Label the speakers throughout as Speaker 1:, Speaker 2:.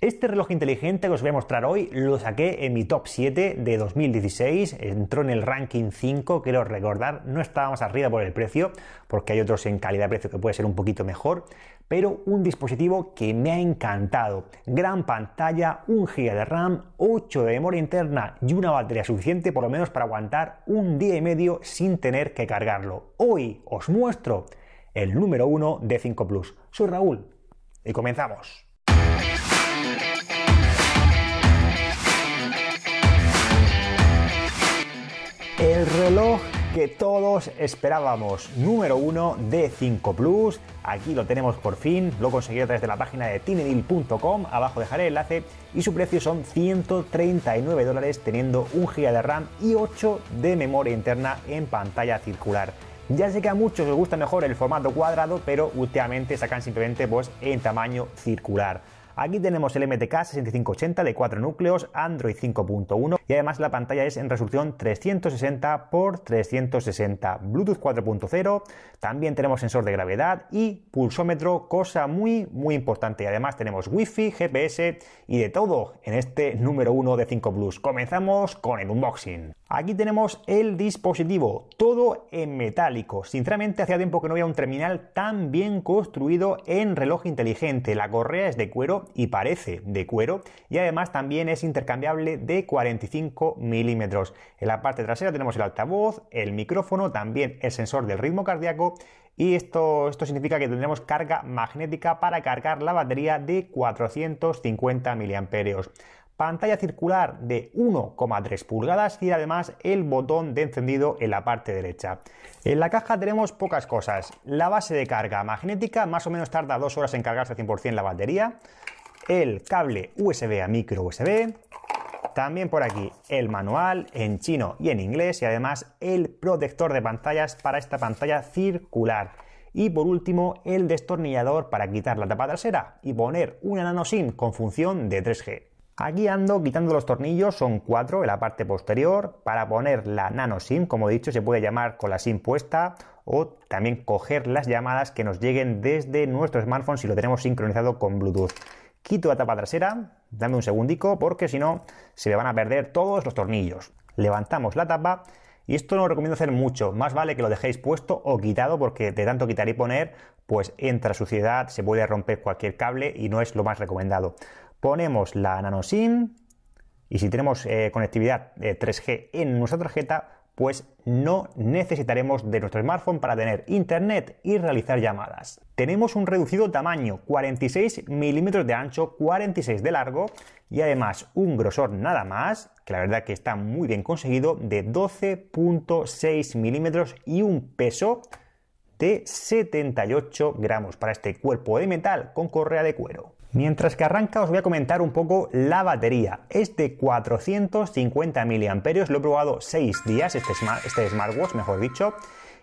Speaker 1: Este reloj inteligente que os voy a mostrar hoy lo saqué en mi top 7 de 2016, entró en el ranking 5, quiero recordar, no estaba más arriba por el precio, porque hay otros en calidad-precio que puede ser un poquito mejor, pero un dispositivo que me ha encantado. Gran pantalla, 1 GB de RAM, 8 de memoria interna y una batería suficiente por lo menos para aguantar un día y medio sin tener que cargarlo. Hoy os muestro el número 1 de 5 Plus. Soy Raúl y comenzamos. El reloj que todos esperábamos, número 1 de 5 Plus. Aquí lo tenemos por fin, lo conseguí a través de la página de tinedil.com. abajo dejaré el enlace y su precio son 139 dólares teniendo 1 GB de RAM y 8 de memoria interna en pantalla circular. Ya sé que a muchos les gusta mejor el formato cuadrado, pero últimamente sacan simplemente pues en tamaño circular. Aquí tenemos el MTK 6580 de 4 núcleos, Android 5.1, y además la pantalla es en resolución 360 x 360, Bluetooth 4.0, también tenemos sensor de gravedad y pulsómetro, cosa muy muy importante. Y además tenemos wifi GPS y de todo en este número 1 de 5 Plus. Comenzamos con el unboxing. Aquí tenemos el dispositivo, todo en metálico. Sinceramente hacía tiempo que no había un terminal tan bien construido en reloj inteligente. La correa es de cuero y parece de cuero y además también es intercambiable de 45 milímetros. En la parte trasera tenemos el altavoz, el micrófono, también el sensor del ritmo cardíaco y esto, esto significa que tendremos carga magnética para cargar la batería de 450 miliamperios pantalla circular de 1,3 pulgadas y además el botón de encendido en la parte derecha. En la caja tenemos pocas cosas. La base de carga magnética más o menos tarda dos horas en cargarse al 100% la batería. El cable USB a micro USB. También por aquí el manual en chino y en inglés y además el protector de pantallas para esta pantalla circular. Y por último el destornillador para quitar la tapa trasera y poner una nano SIM con función de 3G. Aquí ando quitando los tornillos, son cuatro en la parte posterior, para poner la nano SIM, como he dicho, se puede llamar con la SIM puesta o también coger las llamadas que nos lleguen desde nuestro smartphone si lo tenemos sincronizado con Bluetooth. Quito la tapa trasera, dame un segundico porque si no se me van a perder todos los tornillos. Levantamos la tapa y esto no lo recomiendo hacer mucho, más vale que lo dejéis puesto o quitado porque de tanto quitar y poner pues entra suciedad, se puede romper cualquier cable y no es lo más recomendado. Ponemos la nano SIM y si tenemos eh, conectividad 3G eh, en nuestra tarjeta pues no necesitaremos de nuestro smartphone para tener internet y realizar llamadas. Tenemos un reducido tamaño, 46 milímetros de ancho, 46 de largo y además un grosor nada más, que la verdad que está muy bien conseguido, de 12.6 milímetros y un peso de 78 gramos para este cuerpo de metal con correa de cuero. Mientras que arranca os voy a comentar un poco la batería. Es de 450 mAh, lo he probado 6 días, este, este smartwatch mejor dicho,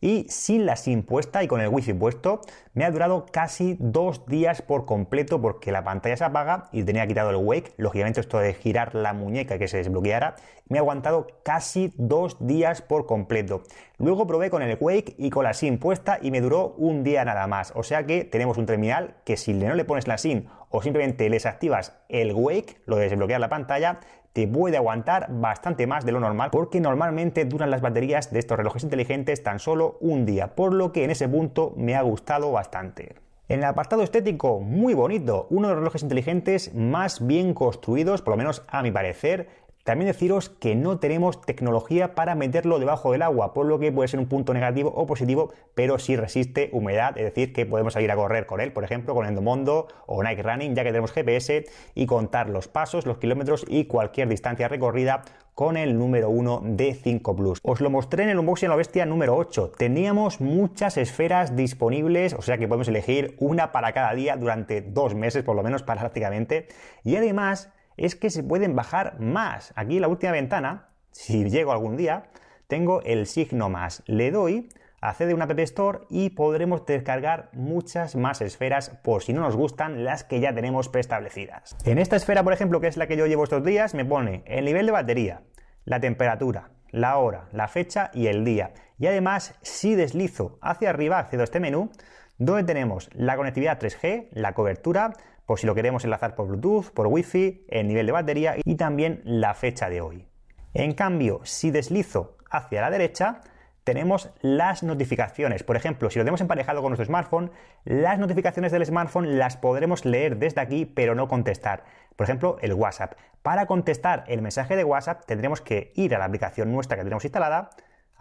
Speaker 1: y sin la SIM puesta y con el wifi puesto me ha durado casi dos días por completo porque la pantalla se apaga y tenía quitado el wake, lógicamente esto de girar la muñeca que se desbloqueara, me ha aguantado casi dos días por completo. Luego probé con el wake y con la SIM puesta y me duró un día nada más, o sea que tenemos un terminal que si no le pones la SIM o simplemente desactivas activas el wake, lo de desbloquear la pantalla, te puede aguantar bastante más de lo normal porque normalmente duran las baterías de estos relojes inteligentes tan solo un día, por lo que en ese punto me ha gustado bastante. En el apartado estético, muy bonito, uno de los relojes inteligentes más bien construidos, por lo menos a mi parecer, también deciros que no tenemos tecnología para meterlo debajo del agua, por lo que puede ser un punto negativo o positivo, pero sí resiste humedad, es decir, que podemos salir a correr con él, por ejemplo, con Endomondo o Nike Running, ya que tenemos GPS y contar los pasos, los kilómetros y cualquier distancia recorrida con el número 1 de 5 Plus. Os lo mostré en el unboxing de la bestia número 8. Teníamos muchas esferas disponibles, o sea que podemos elegir una para cada día durante dos meses por lo menos prácticamente. Y además es que se pueden bajar más. Aquí la última ventana, si llego algún día, tengo el signo más. Le doy, accede a una App Store y podremos descargar muchas más esferas por si no nos gustan las que ya tenemos preestablecidas. En esta esfera, por ejemplo, que es la que yo llevo estos días, me pone el nivel de batería, la temperatura, la hora, la fecha y el día. Y además, si deslizo hacia arriba, accedo a este menú, donde tenemos la conectividad 3G, la cobertura, o si lo queremos enlazar por Bluetooth, por Wi-Fi, el nivel de batería y también la fecha de hoy. En cambio, si deslizo hacia la derecha, tenemos las notificaciones. Por ejemplo, si lo tenemos emparejado con nuestro smartphone, las notificaciones del smartphone las podremos leer desde aquí, pero no contestar. Por ejemplo, el WhatsApp. Para contestar el mensaje de WhatsApp tendremos que ir a la aplicación nuestra que tenemos instalada,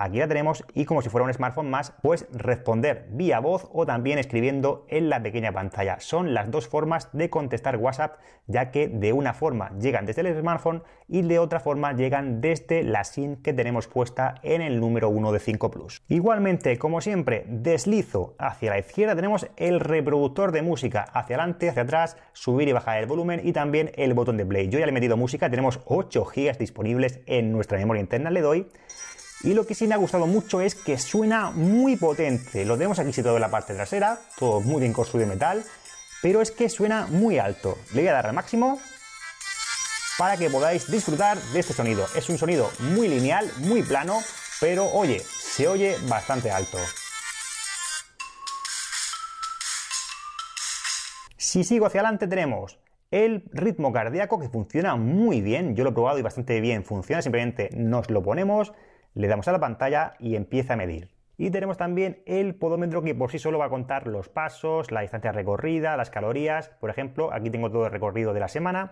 Speaker 1: Aquí la tenemos y como si fuera un smartphone más, pues responder vía voz o también escribiendo en la pequeña pantalla. Son las dos formas de contestar WhatsApp, ya que de una forma llegan desde el smartphone y de otra forma llegan desde la SIM que tenemos puesta en el número 1 de 5 Plus. Igualmente, como siempre, deslizo hacia la izquierda, tenemos el reproductor de música hacia adelante, hacia atrás, subir y bajar el volumen y también el botón de play. Yo ya le he metido música, tenemos 8 GB disponibles en nuestra memoria interna, le doy y lo que sí me ha gustado mucho es que suena muy potente. Lo tenemos aquí situado en la parte trasera, todo muy bien construido de metal, pero es que suena muy alto. Le voy a dar al máximo para que podáis disfrutar de este sonido. Es un sonido muy lineal, muy plano, pero oye, se oye bastante alto. Si sigo hacia adelante tenemos el ritmo cardíaco que funciona muy bien, yo lo he probado y bastante bien funciona, simplemente nos lo ponemos le damos a la pantalla y empieza a medir. Y tenemos también el podómetro que por sí solo va a contar los pasos, la distancia recorrida, las calorías. Por ejemplo, aquí tengo todo el recorrido de la semana,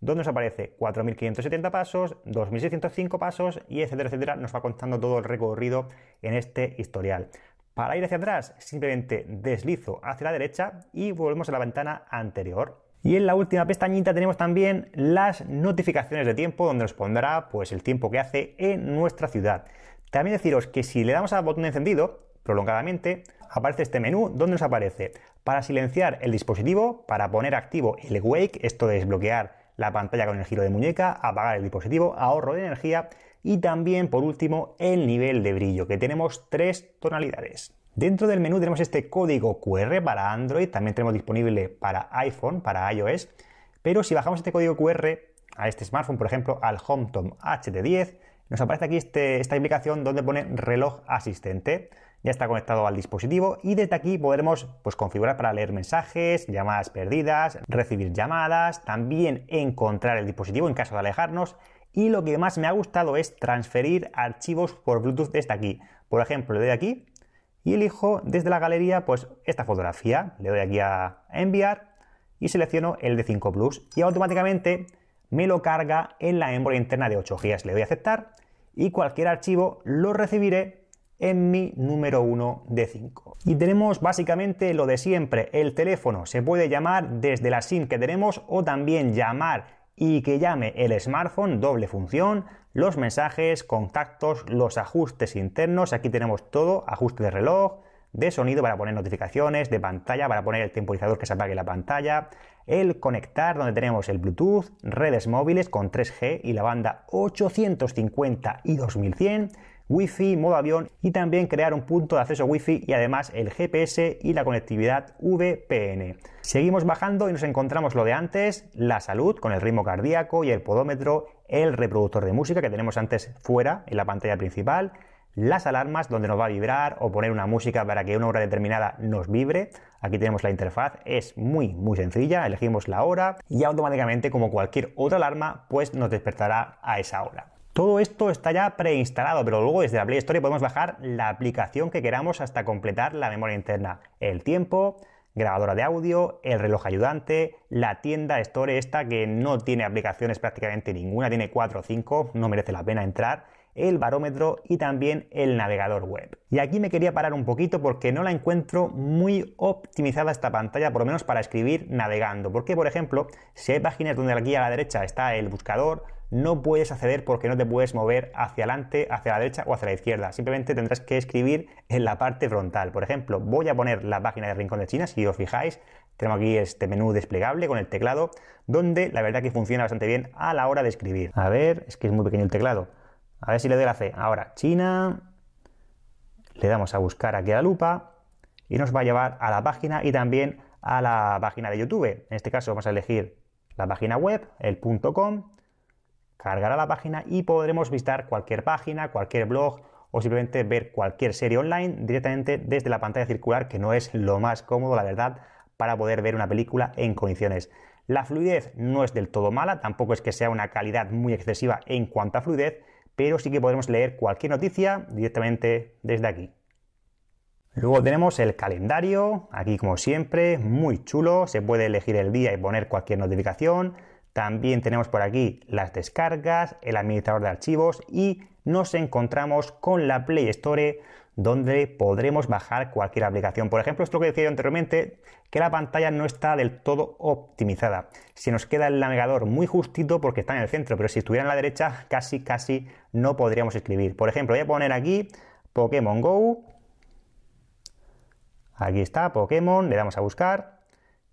Speaker 1: donde nos aparece 4.570 pasos, 2.605 pasos y etcétera, etcétera. Nos va contando todo el recorrido en este historial. Para ir hacia atrás, simplemente deslizo hacia la derecha y volvemos a la ventana anterior. Y en la última pestañita tenemos también las notificaciones de tiempo, donde nos pondrá pues, el tiempo que hace en nuestra ciudad. También deciros que si le damos al botón de encendido prolongadamente, aparece este menú donde nos aparece para silenciar el dispositivo, para poner activo el wake, esto de desbloquear la pantalla con el giro de muñeca, apagar el dispositivo, ahorro de energía y también por último el nivel de brillo, que tenemos tres tonalidades. Dentro del menú tenemos este código QR para Android, también tenemos disponible para iPhone, para iOS, pero si bajamos este código QR a este smartphone, por ejemplo, al HomeTom hd 10 nos aparece aquí este, esta aplicación donde pone reloj asistente. Ya está conectado al dispositivo y desde aquí podremos pues, configurar para leer mensajes, llamadas perdidas, recibir llamadas, también encontrar el dispositivo en caso de alejarnos. Y lo que más me ha gustado es transferir archivos por Bluetooth desde aquí. Por ejemplo, desde aquí y elijo desde la galería pues esta fotografía. Le doy aquí a enviar y selecciono el de 5 Plus y automáticamente me lo carga en la memoria interna de 8 GB. Le doy a aceptar y cualquier archivo lo recibiré en mi número 1 de 5. Y tenemos básicamente lo de siempre, el teléfono se puede llamar desde la SIM que tenemos o también llamar y que llame el smartphone, doble función, los mensajes, contactos, los ajustes internos. Aquí tenemos todo, ajuste de reloj, de sonido para poner notificaciones, de pantalla para poner el temporizador que se apague la pantalla, el conectar donde tenemos el Bluetooth, redes móviles con 3G y la banda 850 y 2100 Wi-Fi, modo avión y también crear un punto de acceso Wi-Fi y además el GPS y la conectividad VPN. Seguimos bajando y nos encontramos lo de antes, la salud con el ritmo cardíaco y el podómetro, el reproductor de música que tenemos antes fuera en la pantalla principal, las alarmas donde nos va a vibrar o poner una música para que una hora determinada nos vibre. Aquí tenemos la interfaz, es muy muy sencilla, elegimos la hora y automáticamente como cualquier otra alarma pues nos despertará a esa hora. Todo esto está ya preinstalado, pero luego desde la Play Store podemos bajar la aplicación que queramos hasta completar la memoria interna. El tiempo, grabadora de audio, el reloj ayudante, la tienda Store esta que no tiene aplicaciones prácticamente ninguna, tiene 4 o 5, no merece la pena entrar el barómetro y también el navegador web. Y aquí me quería parar un poquito porque no la encuentro muy optimizada esta pantalla, por lo menos para escribir navegando. Porque, por ejemplo, si hay páginas donde aquí a la derecha está el buscador, no puedes acceder porque no te puedes mover hacia adelante, hacia la derecha o hacia la izquierda. Simplemente tendrás que escribir en la parte frontal. Por ejemplo, voy a poner la página de Rincón de China, si os fijáis, tenemos aquí este menú desplegable con el teclado, donde la verdad que funciona bastante bien a la hora de escribir. A ver, es que es muy pequeño el teclado. A ver si le doy la C. Ahora, China. Le damos a buscar aquí a la lupa y nos va a llevar a la página y también a la página de YouTube. En este caso vamos a elegir la página web, el .com, a la página y podremos visitar cualquier página, cualquier blog o simplemente ver cualquier serie online directamente desde la pantalla circular, que no es lo más cómodo, la verdad, para poder ver una película en condiciones. La fluidez no es del todo mala, tampoco es que sea una calidad muy excesiva en cuanto a fluidez, pero sí que podemos leer cualquier noticia directamente desde aquí. Luego tenemos el calendario, aquí como siempre, muy chulo, se puede elegir el día y poner cualquier notificación. También tenemos por aquí las descargas, el administrador de archivos y nos encontramos con la Play Store donde podremos bajar cualquier aplicación. Por ejemplo, esto que decía anteriormente, que la pantalla no está del todo optimizada. Se nos queda el navegador muy justito porque está en el centro, pero si estuviera en la derecha, casi, casi no podríamos escribir. Por ejemplo, voy a poner aquí Pokémon Go. Aquí está Pokémon, le damos a buscar.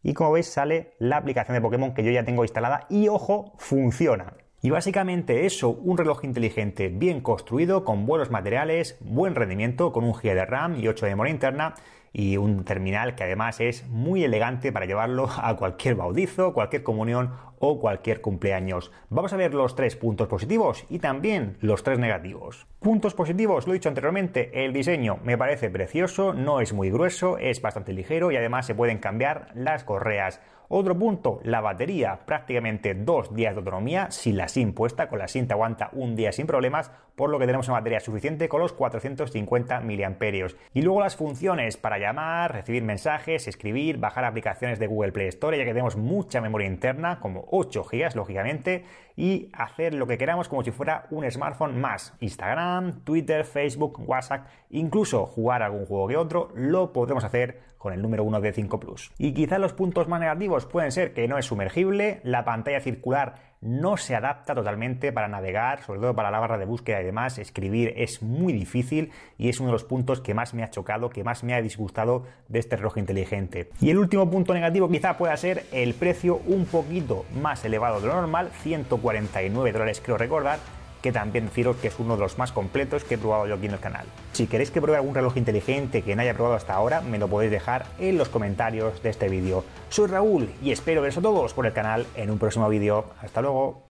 Speaker 1: Y como veis sale la aplicación de Pokémon que yo ya tengo instalada y ojo, funciona. Y básicamente eso, un reloj inteligente bien construido, con buenos materiales, buen rendimiento, con un GB de RAM y 8 de memoria interna y un terminal que además es muy elegante para llevarlo a cualquier bautizo cualquier comunión cualquier cumpleaños. Vamos a ver los tres puntos positivos y también los tres negativos. Puntos positivos, lo he dicho anteriormente, el diseño me parece precioso, no es muy grueso, es bastante ligero y además se pueden cambiar las correas. Otro punto, la batería, prácticamente dos días de autonomía, sin la SIM puesta, con la SIM aguanta un día sin problemas, por lo que tenemos una batería suficiente con los 450 miliamperios. Y luego las funciones para llamar, recibir mensajes, escribir, bajar aplicaciones de Google Play Store, ya que tenemos mucha memoria interna, como 8 GB, lógicamente, y hacer lo que queramos como si fuera un smartphone más. Instagram, Twitter, Facebook, WhatsApp, incluso jugar algún juego que otro, lo podremos hacer con el número 1 de 5 Plus. Y quizá los puntos más negativos pueden ser que no es sumergible, la pantalla circular no se adapta totalmente para navegar, sobre todo para la barra de búsqueda y demás. Escribir es muy difícil y es uno de los puntos que más me ha chocado, que más me ha disgustado de este reloj inteligente. Y el último punto negativo quizá pueda ser el precio un poquito más elevado de lo normal, 149 dólares creo recordar que también deciros que es uno de los más completos que he probado yo aquí en el canal. Si queréis que pruebe algún reloj inteligente que no haya probado hasta ahora, me lo podéis dejar en los comentarios de este vídeo. Soy Raúl y espero veros a todos por el canal en un próximo vídeo. ¡Hasta luego!